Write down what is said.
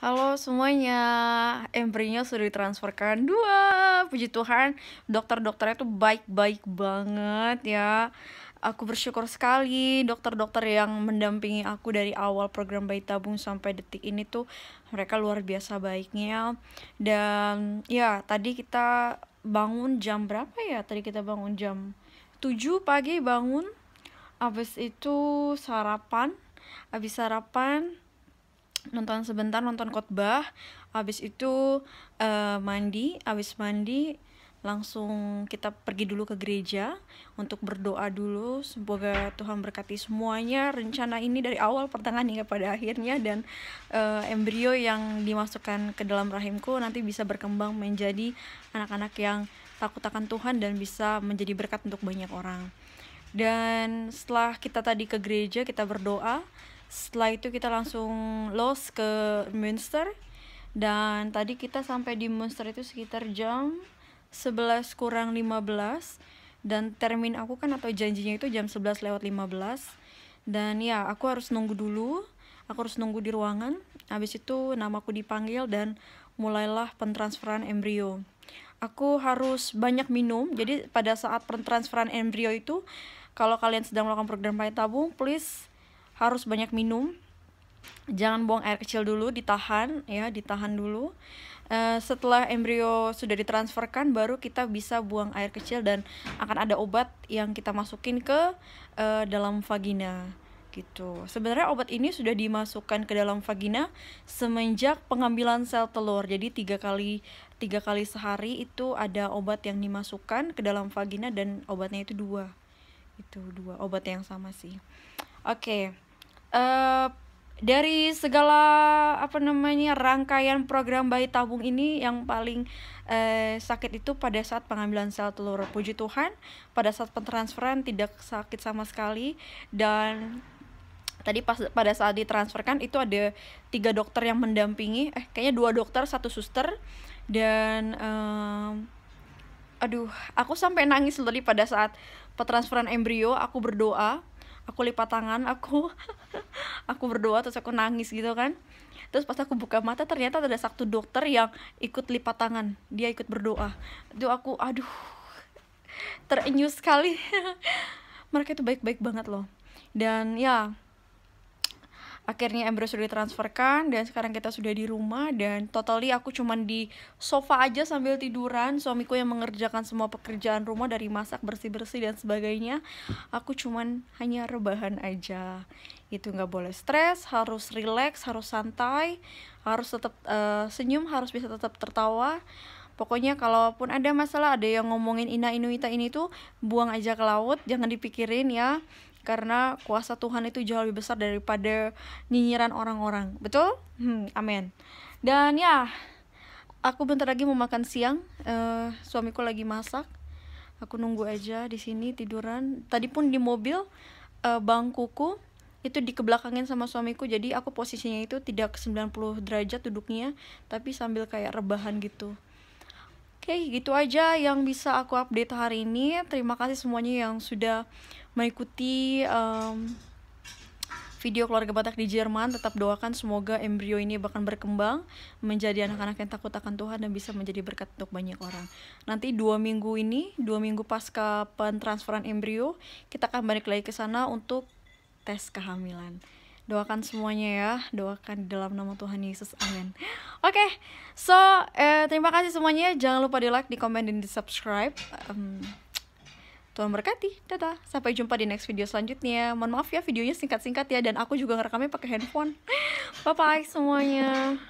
Halo semuanya, embrynya sudah ditransferkan dua. Puji Tuhan, dokter-dokternya tuh baik-baik banget ya. Aku bersyukur sekali dokter-dokter yang mendampingi aku dari awal program bayi tabung sampai detik ini tuh mereka luar biasa baiknya. Dan ya, tadi kita bangun jam berapa ya? Tadi kita bangun jam 7 pagi bangun. Habis itu sarapan. Habis sarapan nonton sebentar nonton khotbah habis itu uh, mandi habis mandi langsung kita pergi dulu ke gereja untuk berdoa dulu semoga Tuhan berkati semuanya rencana ini dari awal pertengahan hingga pada akhirnya dan uh, embrio yang dimasukkan ke dalam rahimku nanti bisa berkembang menjadi anak-anak yang takut akan Tuhan dan bisa menjadi berkat untuk banyak orang dan setelah kita tadi ke gereja kita berdoa setelah itu kita langsung los ke Munster dan tadi kita sampai di Munster itu sekitar jam 11 kurang 15 dan termin aku kan atau janjinya itu jam 11 lewat 15 dan ya aku harus nunggu dulu aku harus nunggu di ruangan habis itu namaku dipanggil dan mulailah pentransferan embrio aku harus banyak minum jadi pada saat pentransferan embrio itu kalau kalian sedang melakukan program bayi tabung please harus banyak minum jangan buang air kecil dulu ditahan ya ditahan dulu uh, setelah embrio sudah ditransferkan baru kita bisa buang air kecil dan akan ada obat yang kita masukin ke uh, dalam vagina gitu sebenarnya obat ini sudah dimasukkan ke dalam vagina semenjak pengambilan sel telur jadi tiga kali tiga kali sehari itu ada obat yang dimasukkan ke dalam vagina dan obatnya itu dua itu dua obat yang sama sih oke okay uh, dari segala apa namanya rangkaian program bayi tabung ini yang paling eh, sakit itu pada saat pengambilan sel telur puji Tuhan pada saat pentransferan tidak sakit sama sekali dan tadi pas pada saat ditransferkan itu ada tiga dokter yang mendampingi eh kayaknya dua dokter satu suster dan eh, aduh aku sampai nangis tadi pada saat pentransferan embrio aku berdoa aku lipat tangan aku aku berdoa terus aku nangis gitu kan terus pas aku buka mata ternyata ada satu dokter yang ikut lipat tangan dia ikut berdoa itu aku aduh terenyuh sekali mereka itu baik-baik banget loh dan ya akhirnya Embro sudah ditransferkan dan sekarang kita sudah di rumah dan totally aku cuman di sofa aja sambil tiduran suamiku yang mengerjakan semua pekerjaan rumah dari masak bersih-bersih dan sebagainya aku cuman hanya rebahan aja itu nggak boleh stres harus relax, harus santai harus tetap uh, eh, senyum harus bisa tetap tertawa pokoknya kalaupun ada masalah ada yang ngomongin Ina Inuita ini tuh buang aja ke laut jangan dipikirin ya karena kuasa Tuhan itu jauh lebih besar daripada nyinyiran orang-orang. Betul? Hmm, amin. Dan ya, aku bentar lagi mau makan siang. Uh, suamiku lagi masak. Aku nunggu aja di sini tiduran. Tadi pun di mobil uh, bangkuku itu dikebelakangin sama suamiku jadi aku posisinya itu tidak 90 derajat duduknya tapi sambil kayak rebahan gitu. Oke, okay, gitu aja yang bisa aku update hari ini. Terima kasih semuanya yang sudah mengikuti um, video keluarga Batak di Jerman tetap doakan semoga embrio ini bahkan berkembang menjadi anak-anak yang takut akan Tuhan dan bisa menjadi berkat untuk banyak orang. Nanti dua minggu ini, dua minggu pasca pentransferan embrio, kita akan balik lagi ke sana untuk tes kehamilan. Doakan semuanya ya, doakan dalam nama Tuhan Yesus, amin. Oke, okay, so eh, terima kasih semuanya. Jangan lupa di like, di komen, dan di subscribe. Um, Tuhan berkati. Dadah. Sampai jumpa di next video selanjutnya. Mohon maaf ya videonya singkat-singkat ya dan aku juga ngerekamnya pakai handphone. Bye bye semuanya.